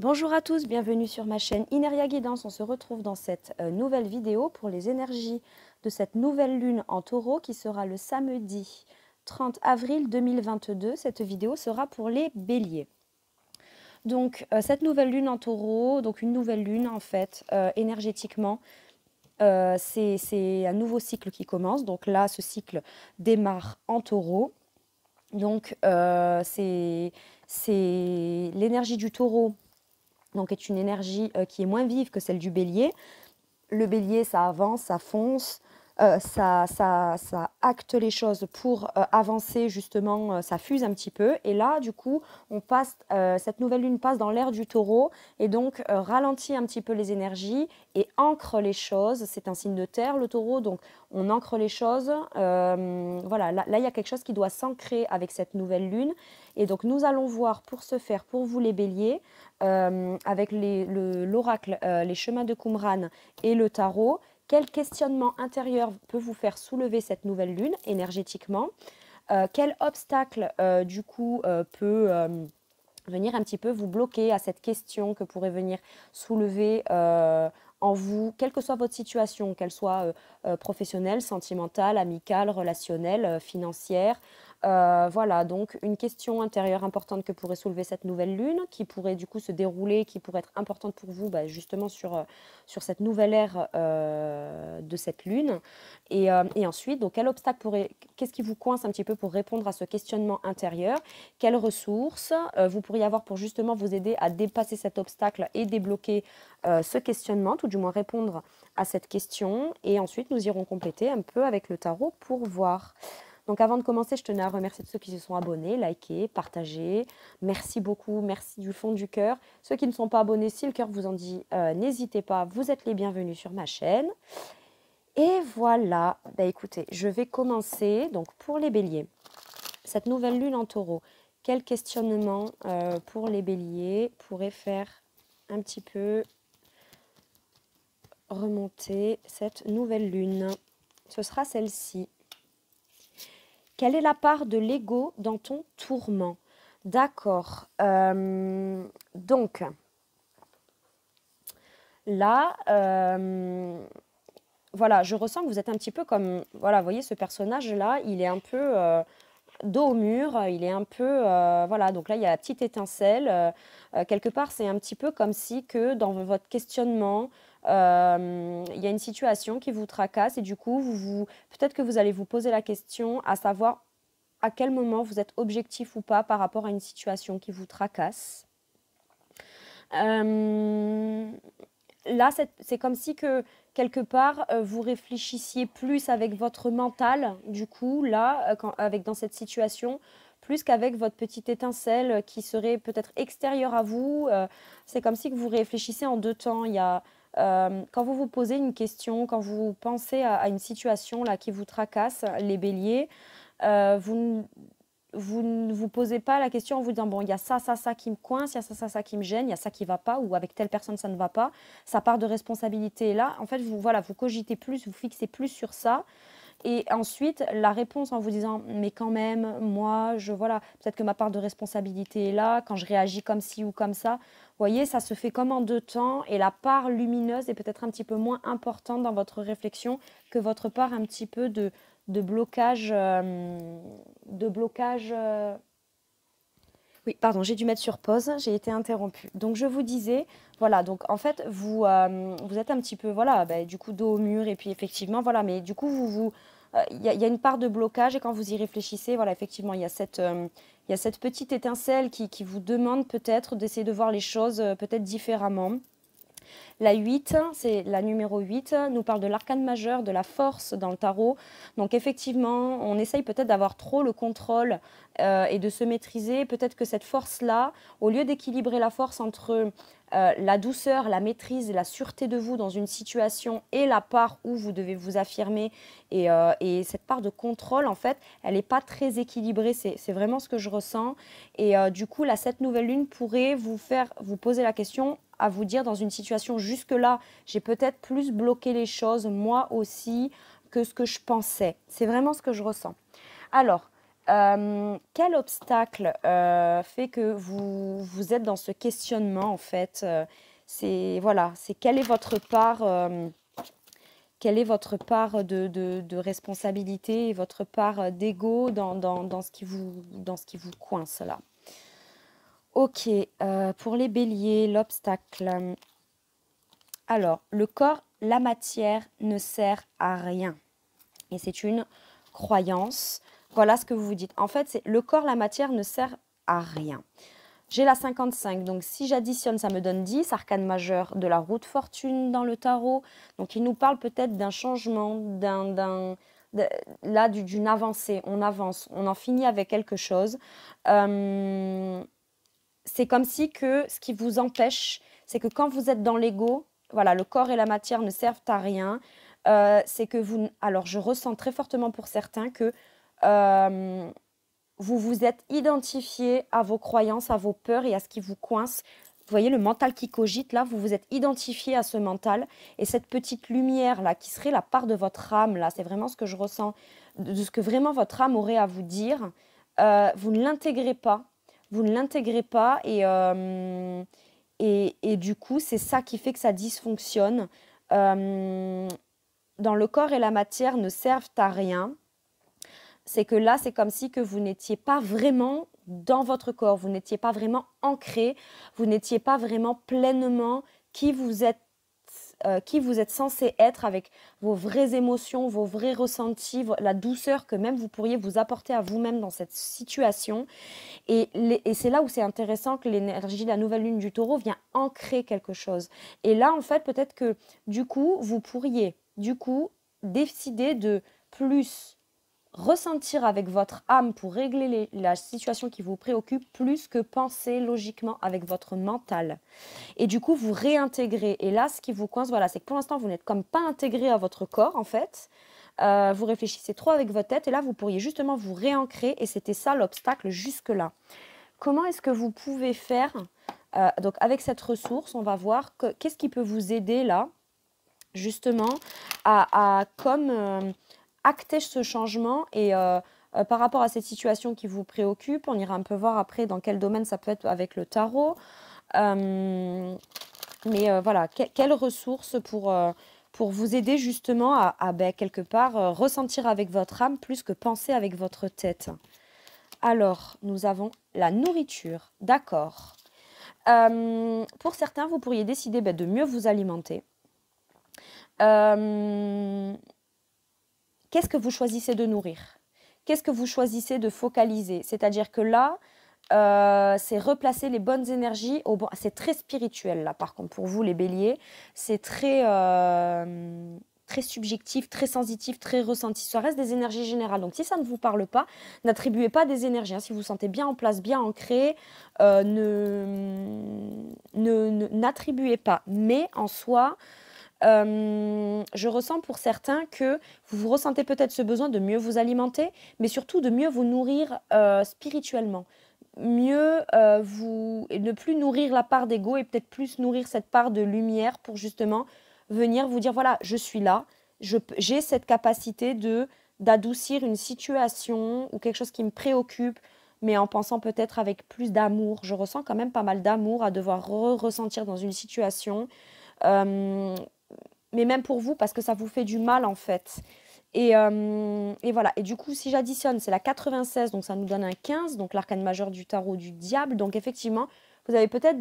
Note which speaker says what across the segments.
Speaker 1: Bonjour à tous, bienvenue sur ma chaîne Ineria Guidance. On se retrouve dans cette euh, nouvelle vidéo pour les énergies de cette nouvelle lune en taureau qui sera le samedi 30 avril 2022. Cette vidéo sera pour les béliers. Donc euh, cette nouvelle lune en taureau, donc une nouvelle lune en fait euh, énergétiquement, c'est un nouveau cycle qui commence. Donc là, ce cycle démarre en taureau. Donc c'est l'énergie du taureau donc est une énergie euh, qui est moins vive que celle du bélier. Le bélier, ça avance, ça fonce, euh, ça, ça, acte les choses pour euh, avancer justement, euh, ça fuse un petit peu. Et là, du coup, on passe, cette nouvelle lune passe dans l'air du taureau et donc ralentit un petit peu les énergies et ancre les choses. C'est un signe de terre, le taureau, donc on ancre les choses. voilà, là, il y a quelque chose qui doit s'ancrer avec cette nouvelle lune. Et donc, nous allons voir pour ce faire, pour vous les béliers, avec l'oracle, les, les chemins de Qumran et le tarot, quel questionnement intérieur peut vous faire soulever cette nouvelle lune énergétiquement euh, Quel obstacle, euh, du coup, euh, peut venir un petit peu vous bloquer à cette question que pourrait venir soulever en vous, quelle que soit votre situation, qu'elle soit professionnelle, sentimentale, amicale, relationnelle, financière, euh, voilà, donc une question intérieure importante que pourrait soulever cette nouvelle lune, qui pourrait du coup se dérouler, qui pourrait être importante pour vous bah, justement sur, euh, sur cette nouvelle ère euh, de cette lune. Et, ensuite, donc quel obstacle pourrait, qu'est-ce qui vous coince un petit peu pour répondre à ce questionnement intérieur Quelles ressources vous pourriez avoir pour justement vous aider à dépasser cet obstacle et débloquer ce questionnement, tout du moins répondre à cette question. Et ensuite, nous irons compléter un peu avec le tarot pour voir. Donc avant de commencer, je tenais à remercier tous ceux qui se sont abonnés, likés, partagés. Merci beaucoup, merci du fond du cœur. Ceux qui ne sont pas abonnés, si le cœur vous en dit, euh, n'hésitez pas, vous êtes les bienvenus sur ma chaîne. Et voilà, bah, écoutez, je vais commencer donc pour les béliers. Cette nouvelle lune en taureau, quel questionnement euh, pour les béliers pourrait faire un petit peu remonter cette nouvelle lune Ce sera celle-ci. Quelle est la part de l'ego dans ton tourment D'accord. Euh, donc, là, euh, voilà, je ressens que vous êtes un petit peu comme, voilà, vous voyez ce personnage-là, il est un peu euh, dos au mur, il est un peu, voilà, donc là, il y a la petite étincelle. quelque part, c'est un petit peu comme si que dans votre questionnement, euh, il y a une situation qui vous tracasse et du coup, vous, peut-être que vous allez vous poser la question à savoir à quel moment vous êtes objectif ou pas par rapport à une situation qui vous tracasse. Euh, là, c'est comme si que quelque part euh, vous réfléchissiez plus avec votre mental, du coup, là, quand, avec dans cette situation, plus qu'avec votre petite étincelle qui serait peut-être extérieure à vous. c'est comme si que vous réfléchissez en deux temps. Il y a euh, quand vous vous posez une question, quand vous pensez à, une situation là qui vous tracasse, les béliers, euh, vous, vous ne vous posez pas la question en vous disant, bon, il y a ça, ça, ça qui me coince, il y a ça, ça, ça qui me gêne, il y a ça qui ne va pas, ou avec telle personne, ça ne va pas. sa part de responsabilité. est là, en fait, vous, voilà, vous cogitez plus, vous fixez plus sur ça. Et ensuite, la réponse en vous disant mais quand même, moi, je voilà, peut-être que ma part de responsabilité est là quand je réagis comme ci ou comme ça. Vous voyez, ça se fait comme en deux temps et la part lumineuse est peut-être un petit peu moins importante dans votre réflexion que votre part un petit peu de de blocage euh, de blocage euh. oui, pardon, j'ai dû mettre sur pause, j'ai été interrompue. Donc je vous disais, voilà, donc en fait, vous, euh, vous êtes un petit peu, voilà, bah, du coup, dos au mur, et puis effectivement, voilà, mais du coup, vous vous, il euh, y, a une part de blocage et quand vous y réfléchissez, voilà, effectivement, il y a cette, euh, petite étincelle qui, qui vous demande peut-être d'essayer de voir les choses euh, peut-être différemment. La 8, c'est la numéro 8, nous parle de l'arcane majeur, de la force dans le tarot. Donc effectivement, on essaye peut-être d'avoir trop le contrôle euh, et de se maîtriser. Peut-être que cette force-là, au lieu d'équilibrer la force entre euh, la douceur, la maîtrise, et la sûreté de vous dans une situation et la part où vous devez vous affirmer et, euh, cette part de contrôle, en fait, elle n'est pas très équilibrée. C'est vraiment ce que je ressens. Et du coup, la cette nouvelle lune pourrait vous faire vous poser la question à vous dire dans une situation jusque-là, j'ai peut-être plus bloqué les choses, moi aussi, que ce que je pensais. C'est vraiment ce que je ressens. Alors, euh, quel obstacle euh, fait que vous, vous êtes dans ce questionnement en fait euh, C'est voilà, c'est quelle est votre part Quelle est votre part de, responsabilité et votre part d'ego dans, ce qui vous, dans ce qui vous coince là Ok, euh, pour les béliers, l'obstacle. Alors, le corps, la matière ne sert à rien. Et c'est une croyance. Voilà ce que vous vous dites. En fait, c'est le corps, la matière ne sert à rien. J'ai la 55, donc si j'additionne, ça me donne 10, arcane majeur de la route fortune dans le tarot. Donc il nous parle peut-être d'un changement, d'un, là, d'une avancée. On avance, on en finit avec quelque chose. Euh, c'est comme si que ce qui vous empêche, c'est que quand vous êtes dans l'ego, voilà, le corps et la matière ne servent à rien. Euh, c'est que vous, alors je ressens très fortement pour certains que euh, vous vous êtes identifié à vos croyances, à vos peurs et à ce qui vous coince. Vous voyez le mental qui cogite là, vous vous êtes identifié à ce mental et cette petite lumière là qui serait la part de votre âme là, c'est vraiment ce que je ressens, de ce que vraiment votre âme aurait à vous dire. Euh, vous ne l'intégrez pas vous ne l'intégrez pas euh, et, et, du coup, c'est ça qui fait que ça dysfonctionne. Euh, dans le corps et la matière ne servent à rien. C'est que là, c'est comme si que vous n'étiez pas vraiment dans votre corps, vous n'étiez pas vraiment ancré, vous n'étiez pas vraiment pleinement qui vous êtes euh, qui vous êtes censé être avec vos vraies émotions, vos vrais ressentis, la douceur que même vous pourriez vous apporter à vous-même dans cette situation. Et, c'est là où c'est intéressant que l'énergie de la nouvelle lune du taureau vient ancrer quelque chose. Et là, en fait, peut-être que du coup, vous pourriez, du coup, décider de plus ressentir avec votre âme pour régler la situation qui vous préoccupe plus que penser logiquement avec votre mental. Et du coup, vous réintégrez. Et là, ce qui vous coince, voilà, c'est que pour l'instant, vous n'êtes comme pas intégré à votre corps, en fait. Euh, vous réfléchissez trop avec votre tête. Et là, vous pourriez justement vous réancrer. Et c'était ça l'obstacle jusque-là. Comment est-ce que vous pouvez faire euh, Donc, avec cette ressource, on va voir qu'est-ce qui peut vous aider là, justement, à, comme... Euh, Actez ce changement et euh, euh, par rapport à cette situation qui vous préoccupe, on ira un peu voir après dans quel domaine ça peut être avec le tarot. Euh, mais voilà, quelles ressources pour, pour vous aider justement à, ben, quelque part ressentir avec votre âme plus que penser avec votre tête. Alors, nous avons la nourriture, d'accord. pour certains, vous pourriez décider ben, de mieux vous alimenter qu'est-ce que vous choisissez de nourrir Qu'est-ce que vous choisissez de focaliser C'est-à-dire que là, euh, c'est replacer les bonnes énergies au C'est très spirituel là, par contre, pour vous les Béliers, c'est très euh, très subjectif, très sensitif, très ressenti. Ça reste des énergies générales. Donc si ça ne vous parle pas, n'attribuez pas des énergies. Hein. Si vous vous sentez bien en place, bien ancré, euh, n'attribuez pas. Mais en soi, euh, je ressens pour certains que vous vous ressentez peut-être ce besoin de mieux vous alimenter, mais surtout de mieux vous nourrir euh, spirituellement mieux euh, vous ne plus nourrir la part d'ego et peut-être plus nourrir cette part de lumière pour justement venir vous dire voilà je suis là j'ai cette capacité de d'adoucir une situation ou quelque chose qui me préoccupe mais en pensant peut-être avec plus d'amour je ressens quand même pas mal d'amour à devoir ressentir dans une situation mais même pour vous, parce que ça vous fait du mal en fait. Et, euh, voilà. Et du coup, si j'additionne, c'est la 96, donc ça nous donne un 15, donc l'arcane majeur du tarot du diable. Donc effectivement, vous avez peut-être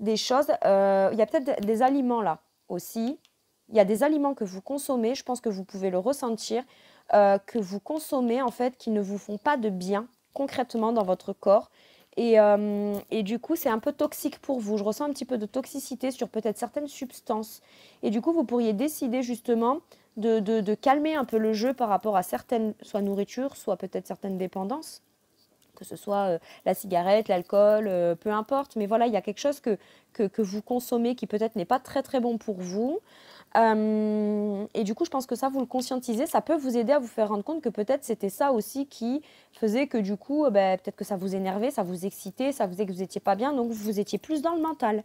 Speaker 1: des, choses, euh, il y a peut-être des aliments là aussi. Il y a des aliments que vous consommez, je pense que vous pouvez le ressentir, euh, que vous consommez en fait, qui ne vous font pas de bien concrètement dans votre corps. Euh, et, du coup, c'est un peu toxique pour vous. Je ressens un petit peu de toxicité sur peut-être certaines substances. Et du coup, vous pourriez décider justement de, calmer un peu le jeu par rapport à certaines, soit nourriture, soit peut-être certaines dépendances que ce soit euh, la cigarette, l'alcool, euh, peu importe. Mais voilà, il y a quelque chose que vous consommez qui peut-être n'est pas très très bon pour vous. Euh, et du coup, je pense que ça, vous le conscientisez, ça peut vous aider à vous faire rendre compte que peut-être c'était ça aussi qui faisait que du coup, euh, ben, peut-être que ça vous énervait, ça vous excitait, ça faisait que vous n'étiez pas bien, donc vous étiez plus dans le mental,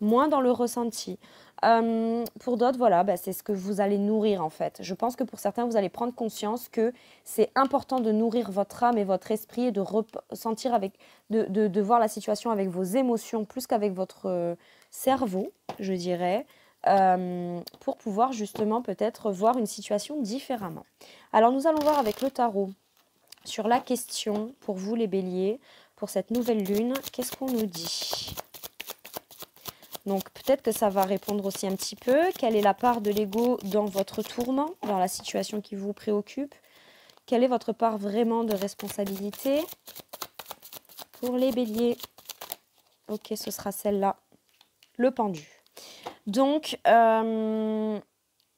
Speaker 1: moins dans le ressenti. Euh, pour d'autres, voilà, ben, c'est ce que vous allez nourrir en fait. Je pense que pour certains, vous allez prendre conscience que c'est important de nourrir votre âme et votre esprit et de ressentir avec, de voir la situation avec vos émotions plus qu'avec votre cerveau, je dirais. Euh, pour pouvoir justement peut-être voir une situation différemment. Alors nous allons voir avec le tarot sur la question pour vous les béliers, pour cette nouvelle lune, qu'est-ce qu'on nous dit donc peut-être que ça va répondre aussi un petit peu. Quelle est la part de l'ego dans votre tourment, dans la situation qui vous préoccupe Quelle est votre part vraiment de responsabilité Pour les béliers, ok, ce sera celle-là, le pendu. Donc, euh,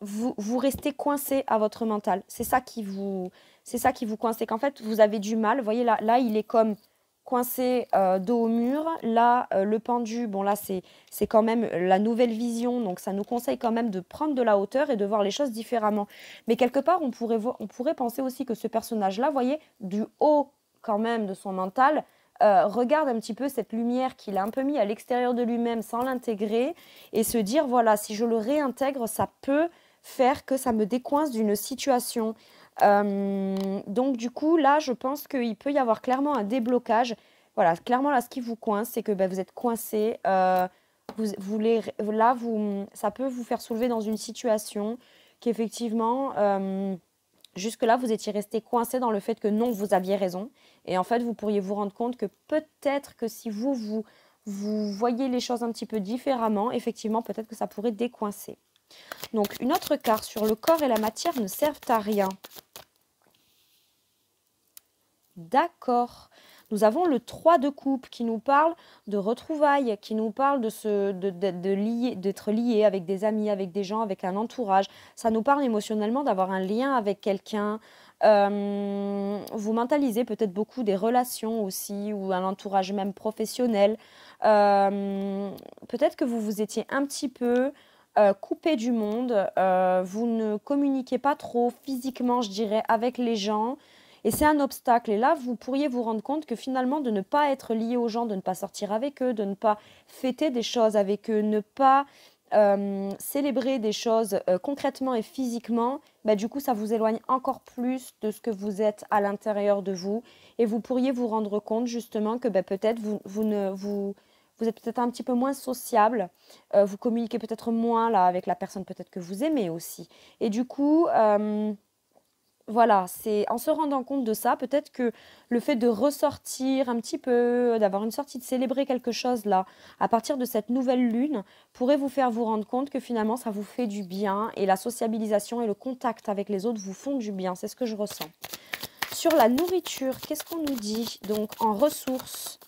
Speaker 1: vous, restez coincé à votre mental. C'est ça qui vous, c'est coince. qu'en fait, vous avez du mal. Vous voyez là, là, il est comme coincé euh, dos au mur. Là, euh, le pendu, bon là, c'est, quand même la nouvelle vision. Donc, ça nous conseille quand même de prendre de la hauteur et de voir les choses différemment. Mais quelque part, on pourrait, penser aussi que ce personnage-là, vous voyez, du haut quand même de son mental, euh, regarde un petit peu cette lumière qu'il a un peu mis à l'extérieur de lui-même sans l'intégrer et se dire voilà, si je le réintègre, ça peut faire que ça me décoince d'une situation. Euh, donc du coup, là, je pense qu'il peut y avoir clairement un déblocage. Voilà, clairement, là, ce qui vous coince, c'est que ben, vous êtes coincé. Euh, vous, voulez là, vous, ça peut vous faire soulever dans une situation qui, qu'effectivement, jusque-là, vous étiez resté coincé dans le fait que non, vous aviez raison. Et en fait, vous pourriez vous rendre compte que peut-être que si vous, vous, voyez les choses un petit peu différemment, effectivement, peut-être que ça pourrait décoincer. Donc, une autre carte sur le corps et la matière ne servent à rien. D'accord. Nous avons le 3 de coupe qui nous parle de retrouvailles, qui nous parle de de, d'être lié avec des amis, avec des gens, avec un entourage. Ça nous parle émotionnellement d'avoir un lien avec quelqu'un. Euh, vous mentalisez peut-être beaucoup des relations aussi ou un entourage même professionnel. Euh, peut-être que vous vous étiez un petit peu euh, coupé du monde. vous ne communiquez pas trop physiquement, je dirais, avec les gens. Et c'est un obstacle. Et là, vous pourriez vous rendre compte que finalement, de ne pas être lié aux gens, de ne pas sortir avec eux, de ne pas fêter des choses avec eux, ne pas euh, célébrer des choses euh, concrètement et physiquement, bah, du coup, ça vous éloigne encore plus de ce que vous êtes à l'intérieur de vous. Et vous pourriez vous rendre compte justement que bah, peut-être vous, vous, ne, vous, êtes peut-être un petit peu moins sociable, euh, vous communiquez peut-être moins là avec la personne peut-être que vous aimez aussi. Et du coup, voilà, c'est en se rendant compte de ça, peut-être que le fait de ressortir un petit peu, d'avoir une sortie, de célébrer quelque chose là, à partir de cette nouvelle lune, pourrait vous faire vous rendre compte que finalement ça vous fait du bien et la sociabilisation et le contact avec les autres vous font du bien. C'est ce que je ressens. Sur la nourriture, qu'est-ce qu'on nous dit Donc en ressources,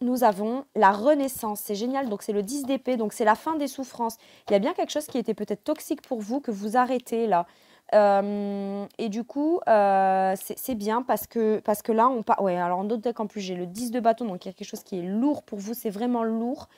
Speaker 1: nous avons la renaissance. C'est génial. Donc, c'est le 10 d'épée. Donc, c'est la fin des souffrances. Il y a bien quelque chose qui était peut-être toxique pour vous que vous arrêtez là. Euh, et du coup, euh, c'est bien parce que, parce que là, on Ouais, alors en d'autres cas en plus, j'ai le 10 de bâton, donc il y a quelque chose qui est lourd pour vous. C'est vraiment lourd.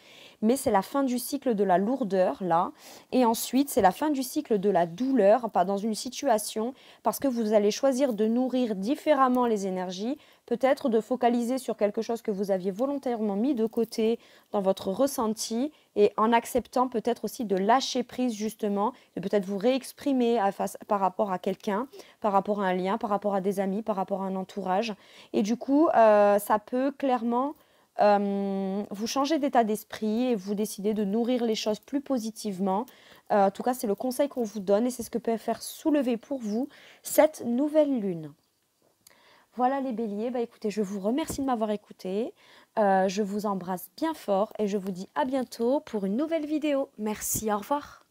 Speaker 1: Mais c'est la fin du cycle de la lourdeur, là. Et ensuite, c'est la fin du cycle de la douleur, pas dans une situation, parce que vous allez choisir de nourrir différemment les énergies peut-être de focaliser sur quelque chose que vous aviez volontairement mis de côté dans votre ressenti et en acceptant peut-être aussi de lâcher prise justement, de peut-être vous réexprimer face, par rapport à quelqu'un, par rapport à un lien, par rapport à des amis, par rapport à un entourage. Et du coup, euh, ça peut clairement euh, vous changer d'état d'esprit et vous décider de nourrir les choses plus positivement. Euh, en tout cas, c'est le conseil qu'on vous donne et c'est ce que peut faire soulever pour vous cette nouvelle lune. Voilà les béliers, bah écoutez, je vous remercie de m'avoir écouté. Euh, je vous embrasse bien fort et je vous dis à bientôt pour une nouvelle vidéo. Merci, au revoir.